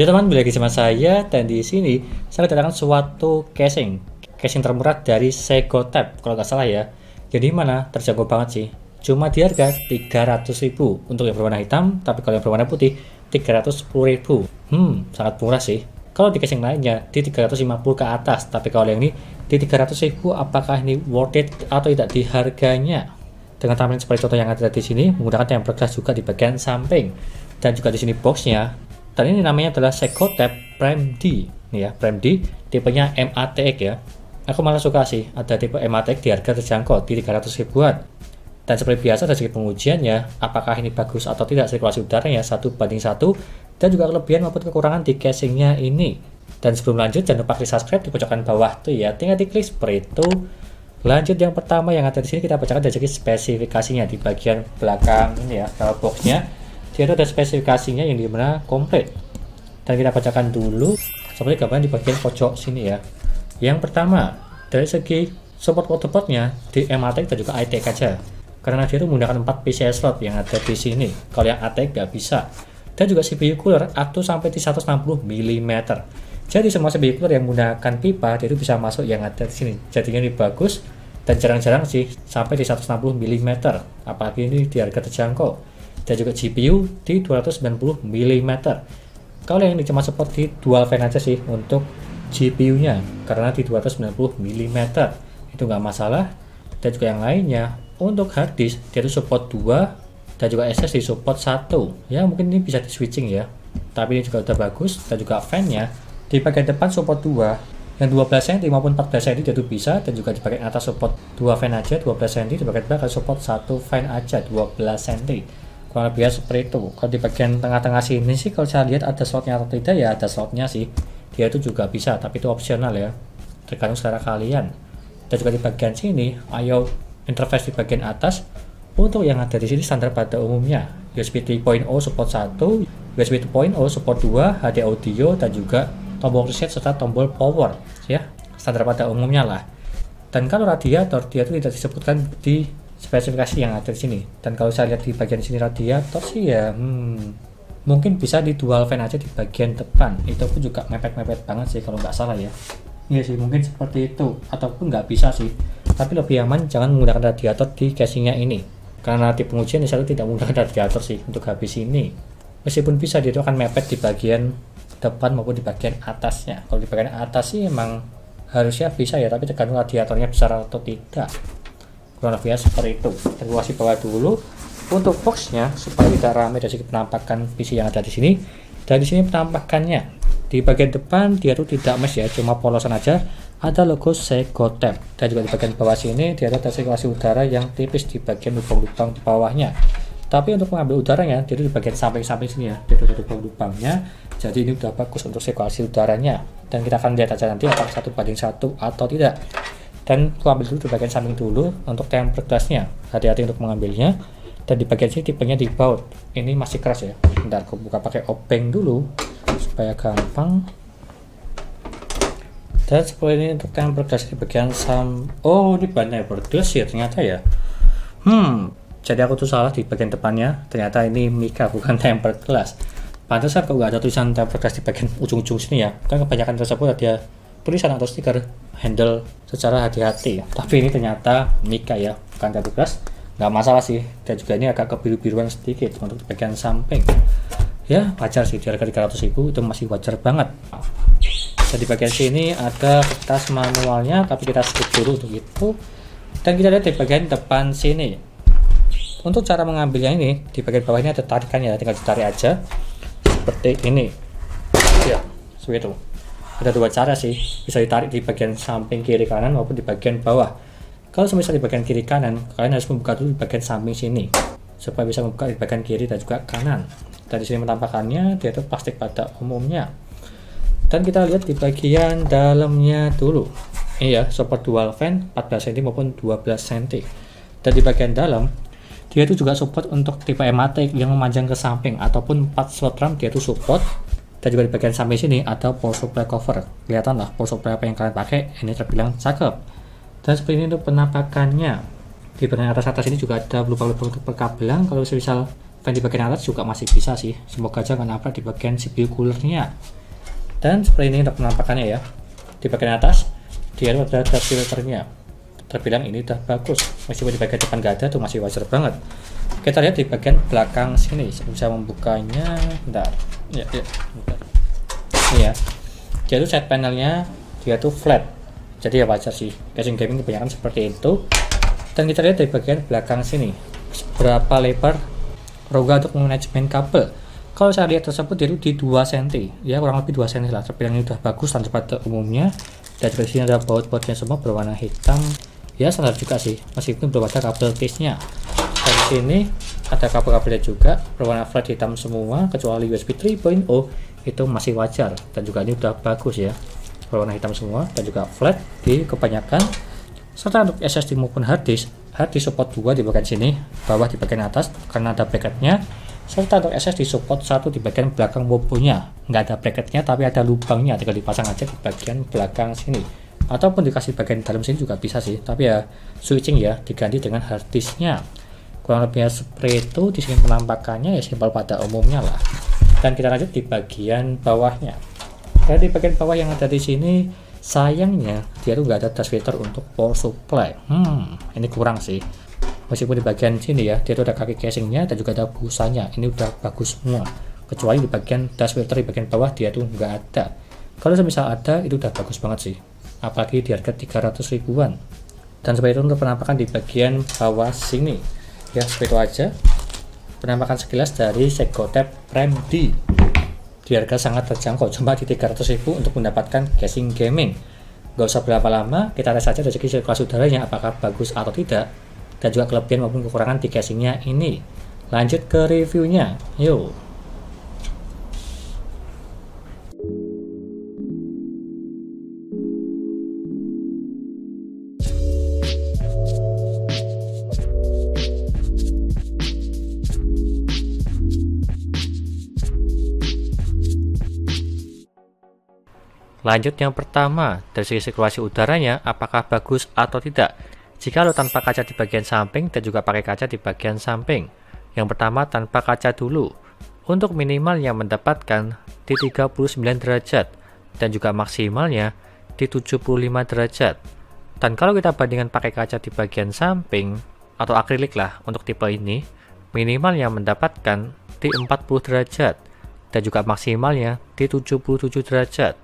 Ya teman, bila sama saya dan di sini saya kedatangan suatu casing, casing termurah dari seiko tab kalau nggak salah ya. Jadi mana terjangkau banget sih. Cuma di harga 300.000 untuk yang berwarna hitam, tapi kalau yang berwarna putih 310.000. Hmm, sangat murah sih. Kalau di casing lainnya di 350 ke atas, tapi kalau yang ini di 300.000 apakah ini worth it atau tidak di harganya? Dengan tampilan seperti contoh yang ada di sini, menggunakan tempered glass juga di bagian samping dan juga di sini boxnya dan ini namanya adalah Secotep Prime D, nih ya, Prime D, tipenya MATX ya. Aku malah suka sih, ada tipe MATX di harga terjangkau di 300 ribuan. Dan seperti biasa dari segi pengujiannya, apakah ini bagus atau tidak sirkulasi udaranya satu banding satu dan juga kelebihan maupun kekurangan di casingnya ini. Dan sebelum lanjut jangan lupa klik subscribe di pojokan bawah tuh ya, tinggal di klik seperti itu. Lanjut yang pertama yang ada di sini kita bacakan dari segi spesifikasinya di bagian belakang ini ya, kalau boxnya dia ada spesifikasinya yang dimana komplit dan kita bacakan dulu seperti gambarnya di bagian pojok sini ya yang pertama dari segi support waterportnya di MATEC dan juga ITEC aja karena dia itu menggunakan 4 PCI slot yang ada di sini kalau yang ATEC nggak bisa dan juga CPU cooler atau sampai di 160 mm jadi semua CPU cooler yang menggunakan pipa dia itu bisa masuk yang ada di sini jadinya ini bagus dan jarang-jarang sih sampai di 160 mm apalagi ini di harga terjangkau dan juga GPU di 290 mm kalau yang cuma support di dual fan aja sih untuk GPU nya karena di 290 mm itu nggak masalah dan juga yang lainnya untuk hard disk dia itu support 2 dan juga SSD support 1 ya mungkin ini bisa di switching ya tapi ini juga udah bagus dan juga fan-nya di bagian depan support 2 yang 12 cm maupun 14 cm jatuh bisa dan juga di bagian atas support 2 fan aja 12 cm di bagian belakang support 1 fan aja 12 cm kurang lebih seperti itu kalau di bagian tengah-tengah sini sih kalau saya lihat ada slotnya atau tidak ya ada slotnya sih dia itu juga bisa tapi itu opsional ya tergantung selera kalian dan juga di bagian sini ayo interface di bagian atas untuk yang ada di sini standar pada umumnya USB 3.0 support 1 USB 2.0 support 2 HD audio dan juga tombol reset serta tombol power ya standar pada umumnya lah dan kalau radiator dia itu tidak disebutkan di spesifikasi yang ada di sini dan kalau saya lihat di bagian sini radiator sih ya hmm, mungkin bisa di dual fan aja di bagian depan itu pun juga mepet-mepet banget sih kalau nggak salah ya iya sih mungkin seperti itu ataupun nggak bisa sih tapi lebih aman jangan menggunakan radiator di casingnya ini karena di pengujian ya saya tidak menggunakan radiator sih untuk habis ini meskipun bisa dia itu akan mepet di bagian depan maupun di bagian atasnya kalau di bagian atas sih emang harusnya bisa ya tapi tergantung radiatornya besar atau tidak kurang biasa seperti itu dan kuasi bawah dulu untuk boxnya supaya tidak ramai dari segi penampakan PC yang ada di sini dan di sini penampakannya di bagian depan dia tuh tidak mesh ya cuma polosan aja ada logo Segotep dan juga di bagian bawah sini dia ada sirkulasi udara yang tipis di bagian lubang-lubang bawahnya tapi untuk mengambil udaranya dia di bagian samping-samping sini ya dia itu lubang-lubangnya jadi ini udah bagus untuk sirkulasi udaranya dan kita akan lihat aja nanti apakah satu banding satu atau tidak dan aku ambil dulu di bagian samping dulu untuk tempered glassnya hati-hati untuk mengambilnya dan di bagian sini tipenya di baut ini masih keras ya bentar aku buka pakai obeng dulu supaya gampang dan seperti ini untuk tempered glass di bagian sam oh ini bahan tempered ya, glass ya ternyata ya hmm jadi aku tuh salah di bagian depannya ternyata ini mika bukan tempered glass pantesan kok nggak ada tulisan tempered glass di bagian ujung-ujung sini ya kan kebanyakan tersebut ada tulisan atau stiker handle secara hati-hati ya. Tapi ini ternyata Mika ya, bukan kartu gas. Nggak masalah sih. Dan juga ini agak kebiru-biruan sedikit untuk bagian samping. Ya, wajar sih di harga 300 ribu itu masih wajar banget. Jadi bagian sini ada kertas manualnya, tapi kita skip dulu untuk itu. Dan kita lihat di bagian depan sini. Untuk cara mengambilnya ini, di bagian bawah ini ada tarikannya, ya, tinggal ditarik aja. Seperti ini. Ya, seperti itu ada dua cara sih bisa ditarik di bagian samping kiri kanan maupun di bagian bawah kalau semisal di bagian kiri kanan kalian harus membuka dulu di bagian samping sini supaya bisa membuka di bagian kiri dan juga kanan dari sini menampakannya dia itu plastik pada umumnya dan kita lihat di bagian dalamnya dulu iya support dual fan 14 cm maupun 12 cm dan di bagian dalam dia itu juga support untuk tipe ematic yang memanjang ke samping ataupun 4 slot RAM dia itu support kita juga di bagian samping sini ada power supply cover kelihatan lah power supply apa yang kalian pakai ini terbilang cakep dan seperti ini untuk penampakannya di bagian atas atas ini juga ada lubang-lubang untuk perkabelan kalau misal fan di bagian atas juga masih bisa sih semoga aja nggak di bagian CPU coolernya dan seperti ini untuk penampakannya ya di bagian atas dia ada dust filternya terbilang ini udah bagus meskipun di bagian depan nggak ada tuh masih wajar banget kita lihat di bagian belakang sini bisa membukanya bentar ya, ya. Iya. Dia tuh side panelnya dia tuh flat. Jadi ya wajar sih. Casing gaming kebanyakan seperti itu. Dan kita lihat dari bagian belakang sini. Berapa lebar roga untuk manajemen kabel. Kalau saya lihat tersebut dia di 2 cm. Ya kurang lebih 2 cm lah. Tapi yang ini udah bagus dan cepat umumnya. Dan juga sini ada baut-bautnya semua berwarna hitam. Ya standar juga sih. Meskipun belum ada kabel case-nya. Dan di sini ada kabel-kabelnya juga berwarna flat hitam semua kecuali USB 3.0 itu masih wajar dan juga ini udah bagus ya berwarna hitam semua dan juga flat di kebanyakan serta untuk SSD maupun harddisk harddisk support 2 di bagian sini bawah di bagian atas karena ada bracketnya serta untuk SSD support 1 di bagian belakang bobonya nggak ada bracketnya tapi ada lubangnya tinggal dipasang aja di bagian belakang sini ataupun dikasih bagian dalam sini juga bisa sih tapi ya switching ya diganti dengan harddisknya kurang lebihnya seperti itu di sini penampakannya ya simpel pada umumnya lah dan kita lanjut di bagian bawahnya dan di bagian bawah yang ada di sini sayangnya dia tuh nggak ada touch untuk power supply hmm ini kurang sih meskipun di bagian sini ya dia tuh ada kaki casingnya dan juga ada busanya ini udah bagus semua kecuali di bagian touch filter di bagian bawah dia tuh nggak ada kalau semisal ada itu udah bagus banget sih apalagi di harga 300 ribuan dan seperti itu untuk penampakan di bagian bawah sini ya seperti itu aja penampakan sekilas dari Segotep Prime D di harga sangat terjangkau cuma di ribu untuk mendapatkan casing gaming gak usah berapa lama kita tes saja dari segi sirkulasi udaranya apakah bagus atau tidak dan juga kelebihan maupun kekurangan di casingnya ini lanjut ke reviewnya yuk Lanjut yang pertama, dari segi sirkulasi udaranya apakah bagus atau tidak? Jika lo tanpa kaca di bagian samping dan juga pakai kaca di bagian samping. Yang pertama tanpa kaca dulu. Untuk minimal yang mendapatkan di 39 derajat dan juga maksimalnya di 75 derajat. Dan kalau kita bandingkan pakai kaca di bagian samping atau akrilik lah untuk tipe ini, minimal yang mendapatkan di 40 derajat dan juga maksimalnya di 77 derajat.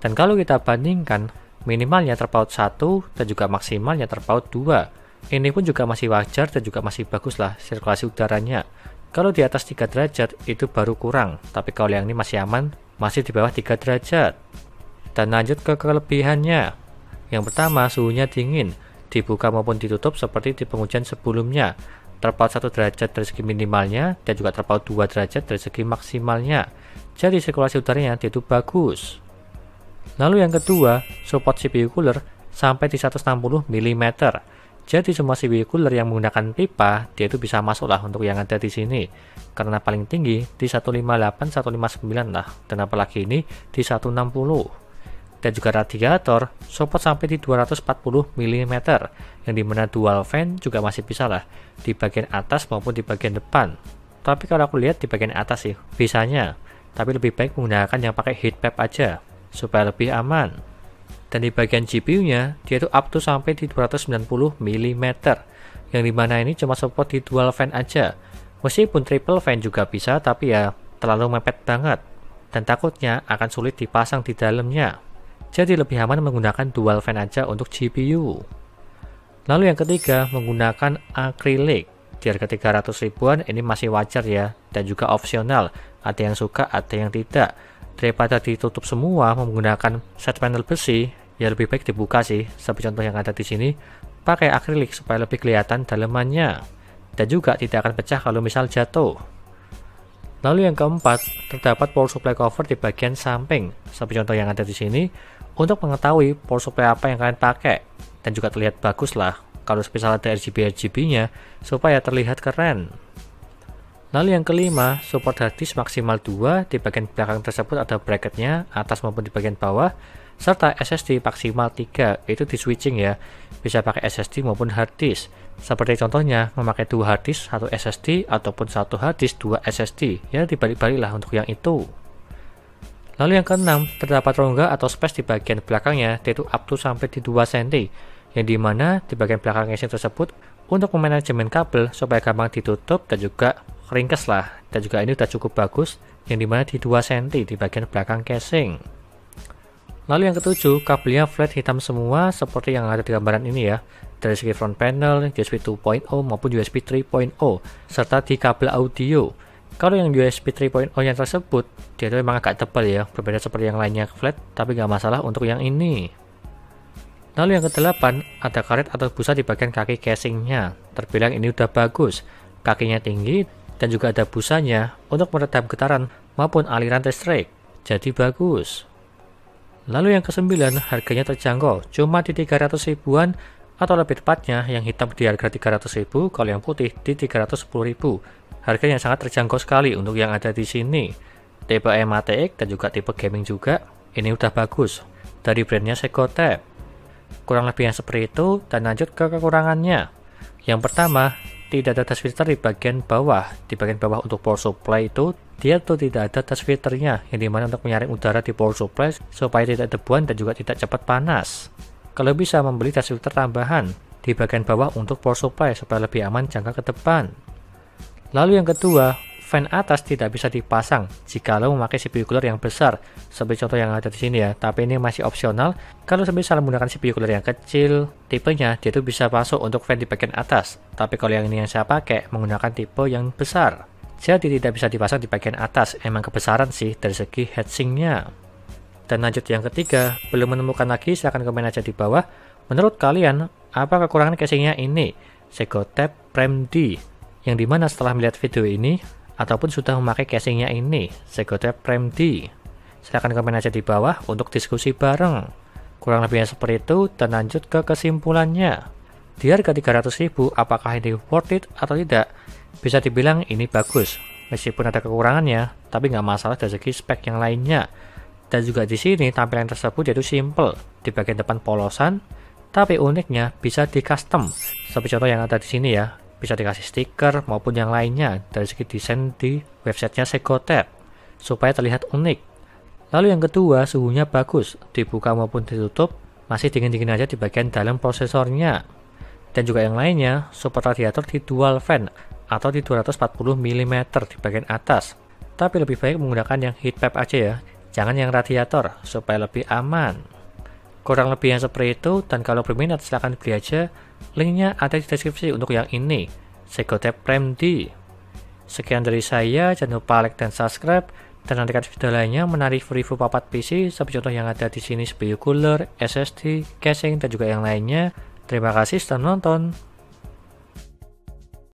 Dan kalau kita bandingkan, minimalnya terpaut satu dan juga maksimalnya terpaut dua. Ini pun juga masih wajar dan juga masih bagus lah sirkulasi udaranya. Kalau di atas 3 derajat itu baru kurang, tapi kalau yang ini masih aman, masih di bawah 3 derajat. Dan lanjut ke kelebihannya. Yang pertama, suhunya dingin, dibuka maupun ditutup seperti di pengujian sebelumnya. Terpaut 1 derajat dari segi minimalnya dan juga terpaut 2 derajat dari segi maksimalnya. Jadi sirkulasi udaranya itu bagus. Lalu yang kedua, support CPU cooler sampai di 160 mm. Jadi semua CPU cooler yang menggunakan pipa, dia itu bisa masuk lah untuk yang ada di sini. Karena paling tinggi di 158, 159 lah, dan apalagi ini di 160. Dan juga radiator, support sampai di 240 mm, yang dimana dual fan juga masih bisa lah, di bagian atas maupun di bagian depan. Tapi kalau aku lihat di bagian atas sih, bisanya. Tapi lebih baik menggunakan yang pakai heat pipe aja, supaya lebih aman. Dan di bagian GPU-nya, dia itu up to sampai di 290 mm, yang dimana ini cuma support di dual fan aja. Meskipun triple fan juga bisa, tapi ya terlalu mepet banget, dan takutnya akan sulit dipasang di dalamnya. Jadi lebih aman menggunakan dual fan aja untuk GPU. Lalu yang ketiga, menggunakan akrilik. Di harga 300 ribuan ini masih wajar ya, dan juga opsional. Ada yang suka, ada yang tidak daripada ditutup semua menggunakan set panel besi ya lebih baik dibuka sih seperti contoh yang ada di sini pakai akrilik supaya lebih kelihatan dalemannya dan juga tidak akan pecah kalau misal jatuh lalu yang keempat terdapat power supply cover di bagian samping seperti contoh yang ada di sini untuk mengetahui power supply apa yang kalian pakai dan juga terlihat bagus lah kalau misal ada RGB RGB nya supaya terlihat keren Lalu yang kelima, support disk maksimal 2 di bagian belakang tersebut ada bracketnya, atas maupun di bagian bawah, serta SSD maksimal 3, itu di switching ya, bisa pakai SSD maupun hard disk. Seperti contohnya, memakai dua hard disk, satu SSD, ataupun satu hard disk, dua SSD, ya dibalik-balik lah untuk yang itu. Lalu yang keenam, terdapat rongga atau space di bagian belakangnya, yaitu up to sampai di 2 cm, yang dimana di bagian belakang casing tersebut untuk memanajemen kabel supaya gampang ditutup dan juga ringkes lah dan juga ini udah cukup bagus yang dimana di 2 cm di bagian belakang casing lalu yang ketujuh kabelnya flat hitam semua seperti yang ada di gambaran ini ya dari segi front panel, USB 2.0 maupun USB 3.0 serta di kabel audio kalau yang USB 3.0 yang tersebut dia itu memang agak tebal ya berbeda seperti yang lainnya flat tapi nggak masalah untuk yang ini Lalu yang kedelapan, ada karet atau busa di bagian kaki casingnya. Terbilang ini udah bagus. Kakinya tinggi dan juga ada busanya untuk meredam getaran maupun aliran listrik. Jadi bagus. Lalu yang kesembilan, harganya terjangkau, cuma di 300 ribuan atau lebih tepatnya yang hitam di harga 300 ribu, kalau yang putih di 310 ribu. Harganya sangat terjangkau sekali untuk yang ada di sini. Tipe MATX dan juga tipe gaming juga, ini udah bagus. Dari brandnya Sekotep. Kurang lebih yang seperti itu, dan lanjut ke kekurangannya. Yang pertama, tidak ada touch filter di bagian bawah di bagian bawah untuk power supply itu dia tuh tidak ada touch filternya yang dimana untuk menyaring udara di power supply supaya tidak debuan dan juga tidak cepat panas kalau bisa membeli touch filter tambahan di bagian bawah untuk power supply supaya lebih aman jangka ke depan lalu yang kedua fan atas tidak bisa dipasang jika lo memakai CPU cooler yang besar, seperti contoh yang ada di sini ya, tapi ini masih opsional. Kalau misal menggunakan CPU cooler yang kecil, tipenya dia itu bisa masuk untuk fan di bagian atas, tapi kalau yang ini yang saya pakai menggunakan tipe yang besar. Jadi tidak bisa dipasang di bagian atas, emang kebesaran sih dari segi heatsinknya. Dan lanjut yang ketiga, belum menemukan lagi silahkan komen aja di bawah. Menurut kalian, apa kekurangan casingnya ini? Segotep Prem D yang dimana setelah melihat video ini, ataupun sudah memakai casingnya ini, Zegotrap Prime D. Silahkan komen aja di bawah untuk diskusi bareng. Kurang lebihnya seperti itu dan lanjut ke kesimpulannya. Di harga ribu, apakah ini worth it atau tidak? Bisa dibilang ini bagus. Meskipun ada kekurangannya, tapi nggak masalah dari segi spek yang lainnya. Dan juga di sini tampilan tersebut yaitu simple, di bagian depan polosan, tapi uniknya bisa di custom. Seperti contoh yang ada di sini ya, bisa dikasih stiker maupun yang lainnya dari segi desain di websitenya sekotep supaya terlihat unik. Lalu yang kedua, suhunya bagus, dibuka maupun ditutup, masih dingin-dingin aja di bagian dalam prosesornya. Dan juga yang lainnya, support radiator di dual fan atau di 240 mm di bagian atas. Tapi lebih baik menggunakan yang heat pipe aja ya, jangan yang radiator supaya lebih aman. Kurang lebih yang seperti itu dan kalau berminat silahkan beli aja Linknya ada di deskripsi untuk yang ini. Prime D. Sekian dari saya, jangan lupa like dan subscribe dan nantikan video lainnya menarik review papat PC seperti contoh yang ada di sini CPU cooler, SSD, casing dan juga yang lainnya. Terima kasih sudah menonton.